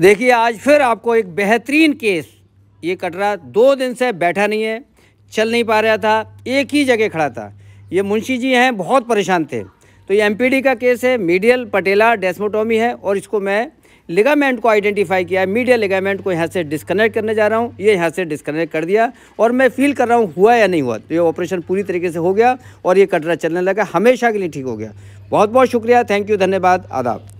देखिए आज फिर आपको एक बेहतरीन केस ये कटरा दो दिन से बैठा नहीं है चल नहीं पा रहा था एक ही जगह खड़ा था ये मुंशी जी हैं बहुत परेशान थे तो ये एमपीडी का केस है मीडियल पटेला डेस्मोटोमी है और इसको मैं लिगामेंट को आइडेंटिफाई किया है मीडियल लिगामेंट को यहाँ से डिस्कनेक्ट करने जा रहा हूँ ये यहाँ से डिस्कनेक्ट कर दिया और मैं फील कर रहा हूँ हुआ या नहीं हुआ तो ये ऑपरेशन पूरी तरीके से हो गया और ये कटरा चलने लगा हमेशा के लिए ठीक हो गया बहुत बहुत शुक्रिया थैंक यू धन्यवाद आदाब